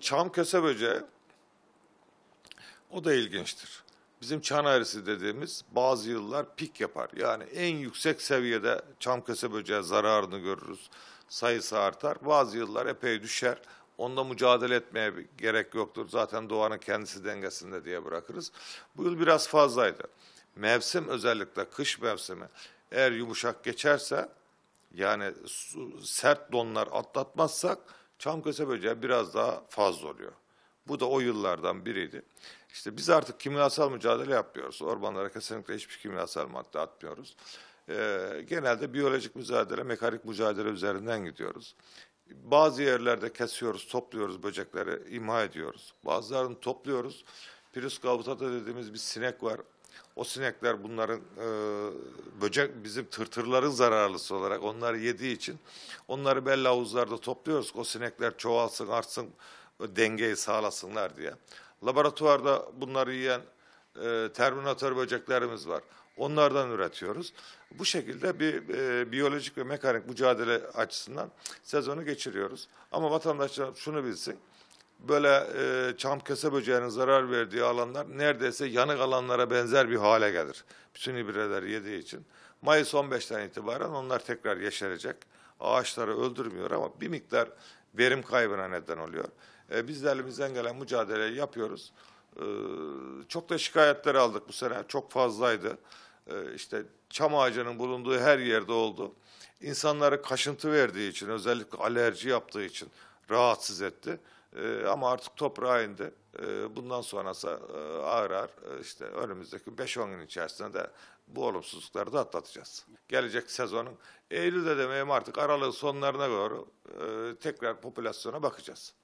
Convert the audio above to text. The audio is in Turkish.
Çam köse böceği o da ilginçtir. Bizim çan eğrisi dediğimiz bazı yıllar pik yapar. Yani en yüksek seviyede çam köse böceği zararını görürüz. Sayısı artar. Bazı yıllar epey düşer. Onda mücadele etmeye gerek yoktur. Zaten doğanın kendisi dengesinde diye bırakırız. Bu yıl biraz fazlaydı. Mevsim özellikle kış mevsimi eğer yumuşak geçerse yani sert donlar atlatmazsak Çam kese böceği biraz daha fazla oluyor. Bu da o yıllardan biriydi. İşte biz artık kimyasal mücadele yapmıyoruz. Ormanlara kesinlikle hiçbir kimyasal madde atmıyoruz. Ee, genelde biyolojik mücadele, mekanik mücadele üzerinden gidiyoruz. Bazı yerlerde kesiyoruz, topluyoruz böcekleri, imha ediyoruz. Bazılarını topluyoruz. Pirus galbutata dediğimiz bir sinek var. O sinekler bunların e, böcek bizim tırtırların zararlısı olarak onları yediği için onları belli havuzlarda topluyoruz. O sinekler çoğalsın, artsın, dengeyi sağlasınlar diye. Laboratuvarda bunları yiyen e, terminatör böceklerimiz var. Onlardan üretiyoruz. Bu şekilde bir e, biyolojik ve mekanik mücadele açısından sezonu geçiriyoruz. Ama vatandaşlar şunu bilsin böyle e, çam kese böceğinin zarar verdiği alanlar neredeyse yanık alanlara benzer bir hale gelir. Bütün ibreler yediği için. Mayıs 15'ten itibaren onlar tekrar yeşerecek. Ağaçları öldürmüyor ama bir miktar verim kaybına neden oluyor. E, biz de elimizden gelen mücadeleyi yapıyoruz. E, çok da şikayetler aldık bu sene. Çok fazlaydı. E, işte çam ağacının bulunduğu her yerde oldu. İnsanları kaşıntı verdiği için, özellikle alerji yaptığı için rahatsız etti. Ee, ama artık toprağa indi. Ee, bundan sonrası e, ağır ağır e, işte önümüzdeki 5-10 gün içerisinde de bu olumsuzlukları da atlatacağız. Gelecek sezonun Eylül'de demeyeyim artık aralığın sonlarına doğru e, tekrar popülasyona bakacağız.